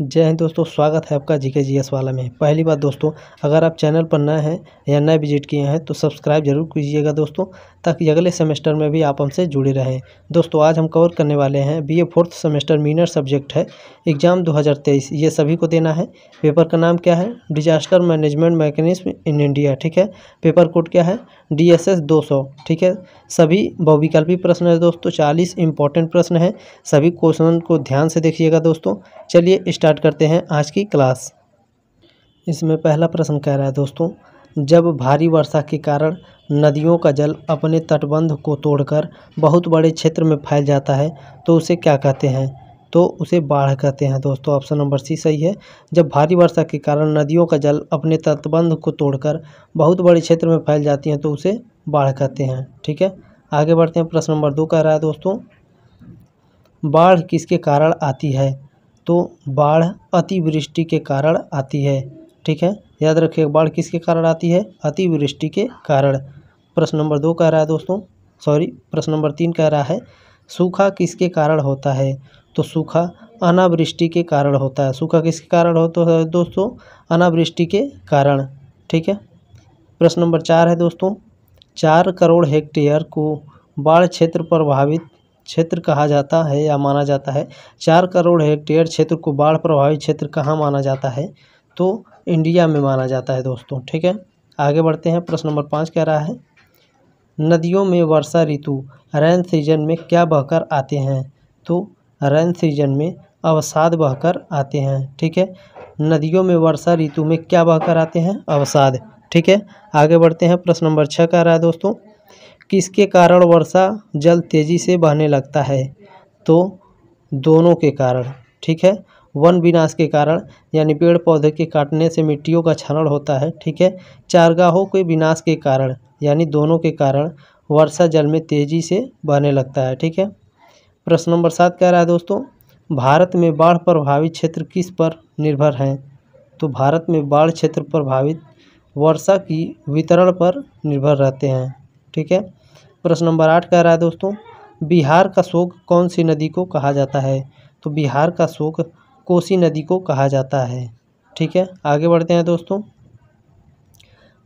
जय हिंद दोस्तों स्वागत है आपका जीके जीएस वाला में पहली बात दोस्तों अगर आप चैनल पर नए हैं या नए विजिट किए हैं तो सब्सक्राइब जरूर कीजिएगा दोस्तों ताकि अगले सेमेस्टर में भी आप हमसे जुड़े रहें दोस्तों आज हम कवर करने वाले हैं BA fourth semester minor subject है एग्ज़ाम 2023 ये सभी को देना है पेपर का नाम क्या है disaster management mechanism in India ठीक है पेपर कोड क्या है डी एस एस दो सौ ठीक है सभी बहुविकल्पी प्रश्न है दोस्तों चालीस इंपॉर्टेंट प्रश्न है सभी क्वेश्चन को ध्यान से देखिएगा दोस्तों चलिए स्टार्ट करते हैं आज की क्लास इसमें पहला प्रश्न कह रहा है दोस्तों जब भारी वर्षा के कारण नदियों का जल अपने तटबंध को तोड़कर बहुत बड़े क्षेत्र में फैल जाता है तो उसे क्या कहते हैं तो उसे बाढ़ कहते हैं दोस्तों ऑप्शन नंबर सी सही है जब भारी वर्षा के कारण नदियों का जल अपने तटबंध को तोड़कर बहुत बड़े क्षेत्र में फैल जाती हैं तो उसे बाढ़ कहते हैं ठीक है आगे बढ़ते हैं प्रश्न नंबर दो कह रहा है दोस्तों बाढ़ किसके कारण आती है तो बाढ़ अतिवृष्टि के कारण आती है ठीक है याद रखिए बाढ़ किसके कारण आती है अतिवृष्टि के कारण प्रश्न नंबर दो कह रहा है दोस्तों सॉरी प्रश्न नंबर तीन कह रहा है सूखा किसके कारण होता है तो सूखा अनावृष्टि के कारण होता है सूखा किसके कारण होता है दोस्तों अनावृष्टि के कारण ठीक है प्रश्न नंबर चार है दोस्तों चार करोड़ हेक्टेयर को बाढ़ क्षेत्र प्रभावित क्षेत्र कहा जाता है या माना जाता है चार करोड़ हेक्टेयर क्षेत्र को बाढ़ प्रभावित क्षेत्र कहाँ माना जाता है तो इंडिया में माना जाता है दोस्तों ठीक है आगे बढ़ते हैं प्रश्न नंबर पाँच कह रहा है नदियों में वर्षा ऋतु रेन सीजन में क्या बहकर आते हैं तो रेन सीजन में अवसाद बहकर आते हैं ठीक है नदियों में वर्षा ऋतु में क्या बहकर आते हैं अवसाद ठीक है आगे बढ़ते हैं प्रश्न नंबर छः कह रहा है दोस्तों किसके कारण वर्षा जल तेज़ी से बहने लगता है तो दोनों के कारण ठीक है वन विनाश के कारण यानी पेड़ पौधे के काटने से मिट्टियों का क्षरण होता है ठीक है चारगाहों के विनाश के कारण यानी दोनों के कारण वर्षा जल में तेज़ी से बहने लगता है ठीक है प्रश्न नंबर सात कह रहा है दोस्तों भारत में बाढ़ प्रभावित क्षेत्र किस पर निर्भर हैं तो भारत में बाढ़ क्षेत्र प्रभावित वर्षा की वितरण पर निर्भर रहते हैं ठीक है प्रश्न नंबर आठ कह रहा है दोस्तों बिहार का शोक कौन सी नदी को कहा जाता है तो बिहार का शोक कोसी नदी को कहा जाता है ठीक है आगे बढ़ते हैं दोस्तों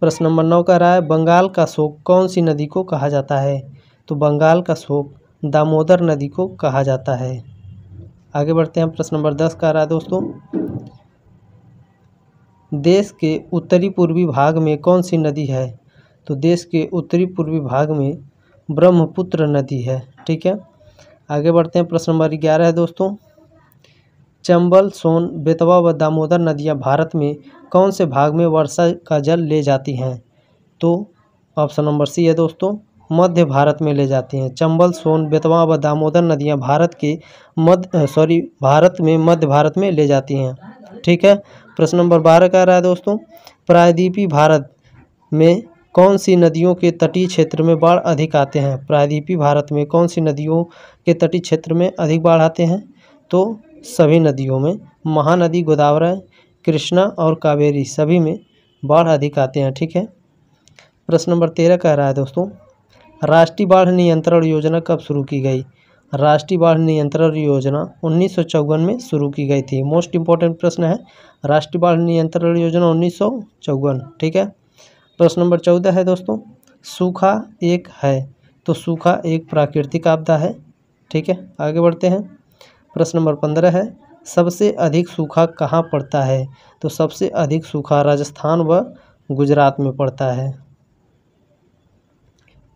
प्रश्न नंबर नौ कह रहा है बंगाल का शोक कौन सी नदी को कहा जाता है तो बंगाल का शोक दामोदर नदी को कहा जाता है आगे बढ़ते हैं प्रश्न नंबर दस कह रहा है दोस्तों देश के उत्तरी पूर्वी भाग में कौन सी नदी है तो देश के उत्तरी पूर्वी भाग में ब्रह्मपुत्र नदी है ठीक है आगे बढ़ते हैं प्रश्न नंबर ग्यारह है दोस्तों चंबल सोन बेतवा व दामोदर नदियाँ भारत में कौन से भाग में वर्षा का जल ले जाती हैं तो ऑप्शन नंबर सी है दोस्तों मध्य भारत में ले जाती हैं चंबल सोन बेतवा व दामोदर नदियाँ भारत के मध्य सॉरी भारत में मध्य भारत में ले जाती हैं ठीक है प्रश्न नंबर बारह कह रहा है दोस्तों प्रायद्वीपी भारत में कौन सी नदियों के तटीय क्षेत्र में बाढ़ अधिक आते हैं प्रायद्वीपी भारत में कौन सी नदियों के तटीय क्षेत्र में अधिक बाढ़ आते हैं तो सभी नदियों में महानदी गोदावरी कृष्णा और कावेरी सभी में बाढ़ अधिक आते हैं ठीक है प्रश्न नंबर तेरह कह रहा है दोस्तों राष्ट्रीय बाढ़ नियंत्रण योजना कब शुरू की गई राष्ट्रीय बाढ़ नियंत्रण योजना उन्नीस में शुरू की गई थी मोस्ट इंपॉर्टेंट प्रश्न है राष्ट्रीय बाढ़ नियंत्रण योजना उन्नीस ठीक है प्रश्न नंबर चौदह है दोस्तों सूखा एक है तो सूखा एक प्राकृतिक आपदा है ठीक है आगे बढ़ते हैं प्रश्न नंबर पंद्रह है सबसे अधिक सूखा कहाँ पड़ता है तो सबसे अधिक सूखा राजस्थान व गुजरात में पड़ता है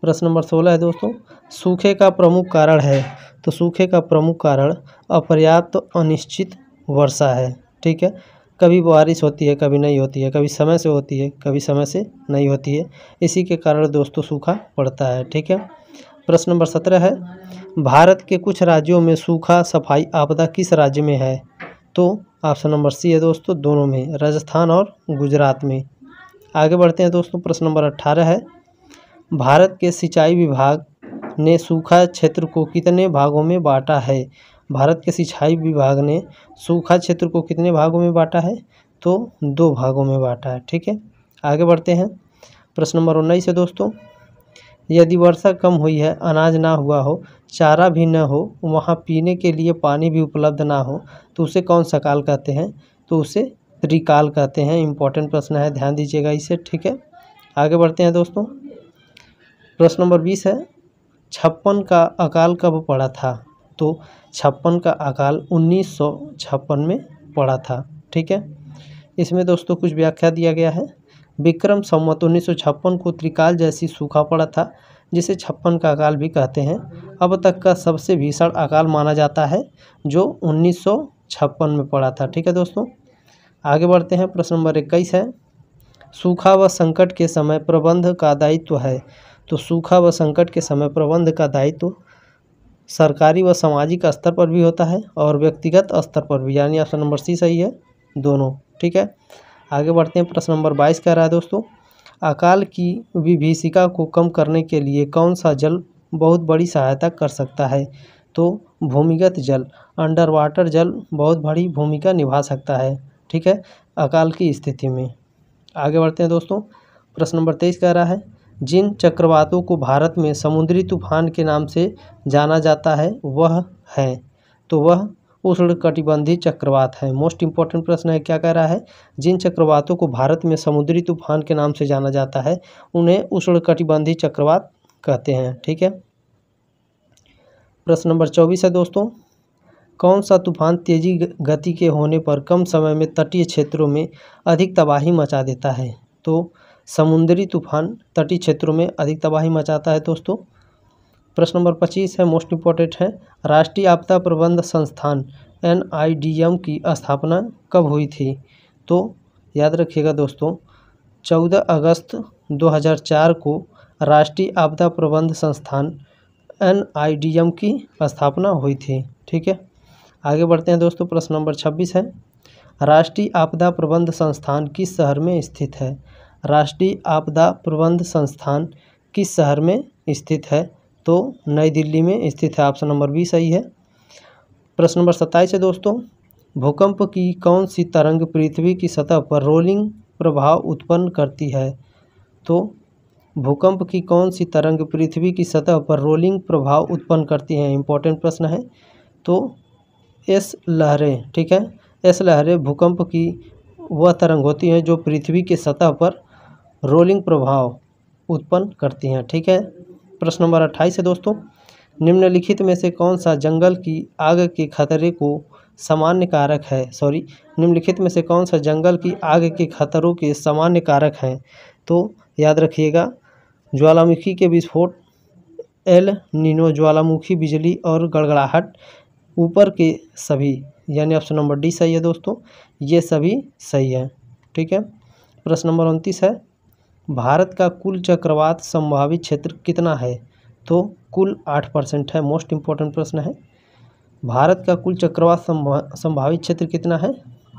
प्रश्न नंबर सोलह है दोस्तों सूखे का प्रमुख कारण है तो सूखे का प्रमुख कारण अपर्याप्त तो अनिश्चित वर्षा है ठीक है कभी बारिश होती है कभी नहीं होती है कभी समय से होती है कभी समय से नहीं होती है इसी के कारण दोस्तों सूखा पड़ता है ठीक है प्रश्न नंबर सत्रह है भारत के कुछ राज्यों में सूखा सफाई आपदा किस राज्य में है तो ऑप्शन नंबर सी है दोस्तों दोनों में राजस्थान और गुजरात में आगे बढ़ते हैं दोस्तों प्रश्न नंबर अट्ठारह है भारत के सिंचाई विभाग ने सूखा क्षेत्र को कितने भागों में बांटा है भारत के सिंचाई विभाग ने सूखा क्षेत्र को कितने भागों में बांटा है तो दो भागों में बांटा है ठीक है आगे बढ़ते हैं प्रश्न नंबर उन्नीस है दोस्तों यदि वर्षा कम हुई है अनाज ना हुआ हो चारा भी न हो वहाँ पीने के लिए पानी भी उपलब्ध ना हो तो उसे कौन सा काल कहते हैं तो उसे त्रिकाल कहते हैं इंपॉर्टेंट प्रश्न है ध्यान दीजिएगा इसे ठीक है आगे बढ़ते हैं दोस्तों प्रश्न नंबर बीस है छप्पन का अकाल कब पड़ा था तो छप्पन का अकाल उन्नीस सौ छप्पन में पड़ा था ठीक है इसमें दोस्तों कुछ व्याख्या दिया गया है विक्रम संवत उन्नीस को त्रिकाल जैसी सूखा पड़ा था जिसे छप्पन का अकाल भी कहते हैं अब तक का सबसे भीषण अकाल माना जाता है जो उन्नीस में पड़ा था ठीक है दोस्तों आगे बढ़ते हैं प्रश्न नंबर इक्कीस है सूखा व संकट के समय प्रबंध का दायित्व है तो सूखा व संकट के समय प्रबंध का दायित्व सरकारी व सामाजिक स्तर पर भी होता है और व्यक्तिगत स्तर पर भी यानी ऑप्शन नंबर सी सही है दोनों ठीक है आगे बढ़ते हैं प्रश्न नंबर बाईस कह रहा है दोस्तों अकाल की विभीषिका को कम करने के लिए कौन सा जल बहुत बड़ी सहायता कर सकता है तो भूमिगत जल अंडर वाटर जल बहुत बड़ी भूमिका निभा सकता है ठीक है अकाल की स्थिति में आगे बढ़ते हैं दोस्तों प्रश्न नंबर तेईस कह रहा है जिन चक्रवातों को भारत में समुद्री तूफान के नाम से जाना जाता है वह हैं तो वह उष्णकटिबंधीय चक्रवात है मोस्ट इम्पॉर्टेंट प्रश्न है क्या कह रहा है जिन चक्रवातों को भारत में समुद्री तूफान के नाम से जाना जाता है उन्हें उष्णकटिबंधीय चक्रवात कहते हैं ठीक है प्रश्न नंबर चौबीस है दोस्तों कौन सा तूफान तेजी गति के होने पर कम समय में तटीय क्षेत्रों में अधिक तबाही मचा देता है तो समुद्री तूफान तटीय क्षेत्रों में अधिक तबाही मचाता है दोस्तों प्रश्न नंबर पच्चीस है मोस्ट इम्पोर्टेंट है राष्ट्रीय आपदा प्रबंध संस्थान एन की स्थापना कब हुई थी तो याद रखिएगा दोस्तों चौदह अगस्त 2004 को राष्ट्रीय आपदा प्रबंध संस्थान एन की स्थापना हुई थी ठीक है आगे बढ़ते हैं दोस्तों प्रश्न नंबर छब्बीस है राष्ट्रीय आपदा प्रबंध संस्थान किस शहर में स्थित है राष्ट्रीय आपदा प्रबंध संस्थान किस शहर में स्थित है तो नई दिल्ली में स्थित है ऑप्शन नंबर बी सही है प्रश्न नंबर सत्ताईस है दोस्तों भूकंप की कौन सी तरंग पृथ्वी की सतह पर रोलिंग प्रभाव उत्पन्न करती है तो भूकंप की कौन सी तरंग पृथ्वी की सतह पर रोलिंग प्रभाव उत्पन्न करती हैं इंपॉर्टेंट प्रश्न है तो एस लहरें ठीक है एस लहरें भूकंप की वह तरंग होती हैं जो पृथ्वी के सतह पर रोलिंग प्रभाव उत्पन्न करती हैं ठीक है प्रश्न नंबर अट्ठाईस है दोस्तों निम्नलिखित में से कौन सा जंगल की आग के खतरे को सामान्य कारक है सॉरी निम्नलिखित में से कौन सा जंगल की आग के खतरों के सामान्य कारक हैं तो याद रखिएगा ज्वालामुखी के विस्फोट एल नीनो ज्वालामुखी बिजली और गड़गड़ाहट ऊपर के सभी यानी ऑप्शन नंबर डी सही है दोस्तों ये सभी सही है ठीक है प्रश्न नंबर उनतीस है भारत का कुल चक्रवात संभावित क्षेत्र कितना है तो कुल आठ परसेंट है मोस्ट इम्पोर्टेंट प्रश्न है भारत का कुल चक्रवात संभा, संभावित क्षेत्र कितना है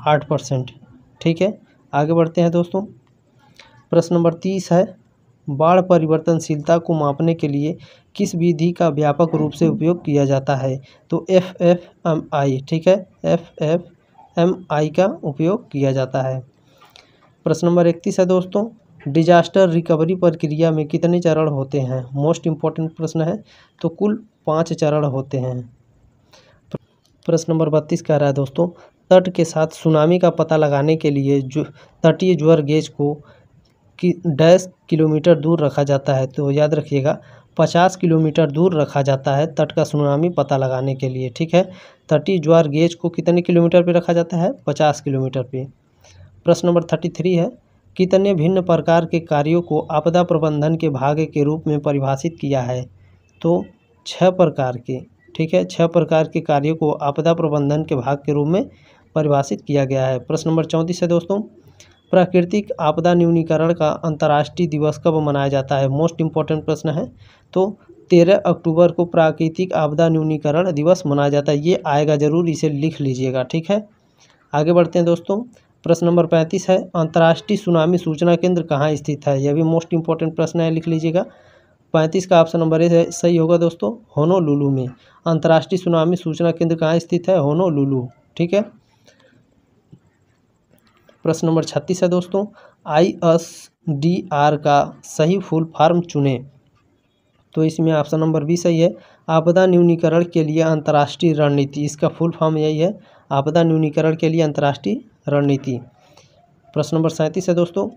आठ परसेंट ठीक है आगे बढ़ते हैं दोस्तों प्रश्न नंबर तीस है बाढ़ परिवर्तनशीलता को मापने के लिए किस विधि का व्यापक रूप से उपयोग किया जाता है तो एफ एफ एम आई ठीक है एफ एफ एम आई का उपयोग किया जाता है प्रश्न नंबर इकतीस है दोस्तों डिजास्टर रिकवरी प्रक्रिया में कितने चरण होते हैं मोस्ट इम्पॉर्टेंट प्रश्न है तो कुल पाँच चरण होते हैं प्रश्न नंबर बत्तीस कह रहा है दोस्तों तट के साथ सुनामी का पता लगाने के लिए जो तटीय ज्वर गेज को कि डैश किलोमीटर दूर रखा जाता है तो याद रखिएगा पचास किलोमीटर दूर रखा जाता है तट का सुनामी पता लगाने के लिए ठीक है तटीय ज्वार गेज को कितने किलोमीटर पे रखा जाता है पचास किलोमीटर पे प्रश्न नंबर थर्टी थ्री है कितने भिन्न प्रकार के कार्यों को आपदा प्रबंधन के भाग के रूप में परिभाषित किया है तो छह प्रकार के ठीक है छह प्रकार के कार्यों को आपदा प्रबंधन के भाग के रूप में परिभाषित किया गया है प्रश्न नंबर चौंतीस है दोस्तों प्राकृतिक आपदा न्यूनीकरण का अंतर्राष्ट्रीय दिवस कब मनाया जाता है मोस्ट इम्पॉर्टेंट प्रश्न है तो तेरह अक्टूबर को प्राकृतिक आपदा न्यूनीकरण दिवस मनाया जाता है ये आएगा जरूर इसे लिख लीजिएगा ठीक है आगे बढ़ते हैं दोस्तों प्रश्न नंबर पैंतीस है अंतर्राष्ट्रीय सुनामी सूचना केंद्र कहाँ स्थित है यह भी मोस्ट इंपॉर्टेंट प्रश्न है लिख लीजिएगा पैंतीस का ऑप्शन नंबर ए सही होगा दोस्तों होनोलुलु में अंतर्राष्ट्रीय सुनामी सूचना केंद्र कहाँ स्थित है होनोलुलु ठीक है प्रश्न नंबर छत्तीस है दोस्तों आई एस डी आर का सही फुल फॉर्म चुने तो इसमें ऑप्शन नंबर बी सही है आपदा न्यूनीकरण के लिए अंतर्राष्ट्रीय रणनीति इसका फुल फॉर्म यही है आपदा न्यूनीकरण के लिए अंतर्राष्ट्रीय रणनीति प्रश्न नंबर सैंतीस है दोस्तों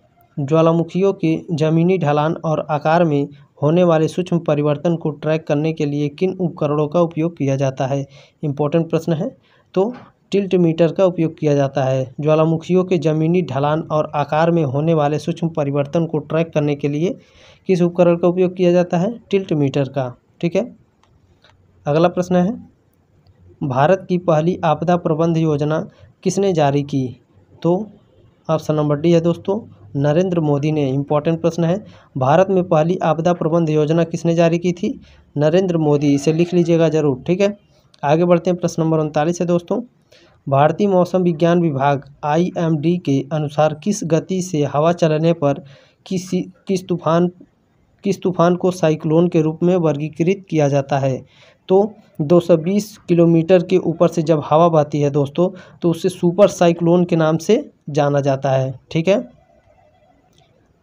ज्वालामुखियों के जमीनी ढलान और आकार में होने वाले सूक्ष्म परिवर्तन को ट्रैक करने के लिए किन उपकरणों का उपयोग किया जाता है इंपॉर्टेंट प्रश्न है तो टिल्ट मीटर का उपयोग किया जाता है ज्वालामुखियों के जमीनी ढलान और आकार में होने वाले सूक्ष्म परिवर्तन को ट्रैक करने के लिए किस उपकरण का उपयोग किया जाता है टिल्ट मीटर का ठीक है अगला प्रश्न है भारत की पहली आपदा प्रबंध योजना किसने जारी की तो ऑप्शन नंबर डी है दोस्तों नरेंद्र मोदी ने इम्पॉर्टेंट प्रश्न है भारत में पहली आपदा प्रबंध योजना किसने जारी की थी नरेंद्र मोदी इसे लिख लीजिएगा जरूर ठीक है आगे बढ़ते हैं प्रश्न नंबर उनतालीस है दोस्तों भारतीय मौसम विज्ञान विभाग आईएमडी के अनुसार किस गति से हवा चलने पर किसी किस तूफान किस तूफान को साइक्लोन के रूप में वर्गीकृत किया जाता है तो 220 किलोमीटर के ऊपर से जब हवा बहती है दोस्तों तो उसे सुपर साइक्लोन के नाम से जाना जाता है ठीक है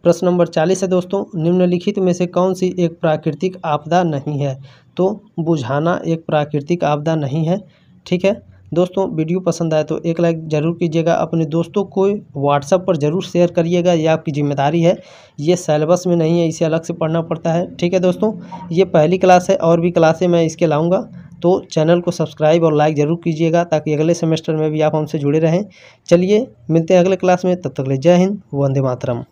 प्रश्न नंबर चालीस है दोस्तों निम्नलिखित में से कौन सी एक प्राकृतिक आपदा नहीं है तो बुझाना एक प्राकृतिक आपदा नहीं है ठीक है दोस्तों वीडियो पसंद आए तो एक लाइक ज़रूर कीजिएगा अपने दोस्तों को व्हाट्सअप पर ज़रूर शेयर करिएगा यह आपकी जिम्मेदारी है ये सेलेबस में नहीं है इसे अलग से पढ़ना पड़ता है ठीक है दोस्तों ये पहली क्लास है और भी क्लासें मैं इसके लाऊँगा तो चैनल को सब्सक्राइब और लाइक ज़रूर कीजिएगा ताकि अगले सेमेस्टर में भी आप हमसे जुड़े रहें चलिए मिलते हैं अगले क्लास में तब तक ले जय हिंद वंदे मातरम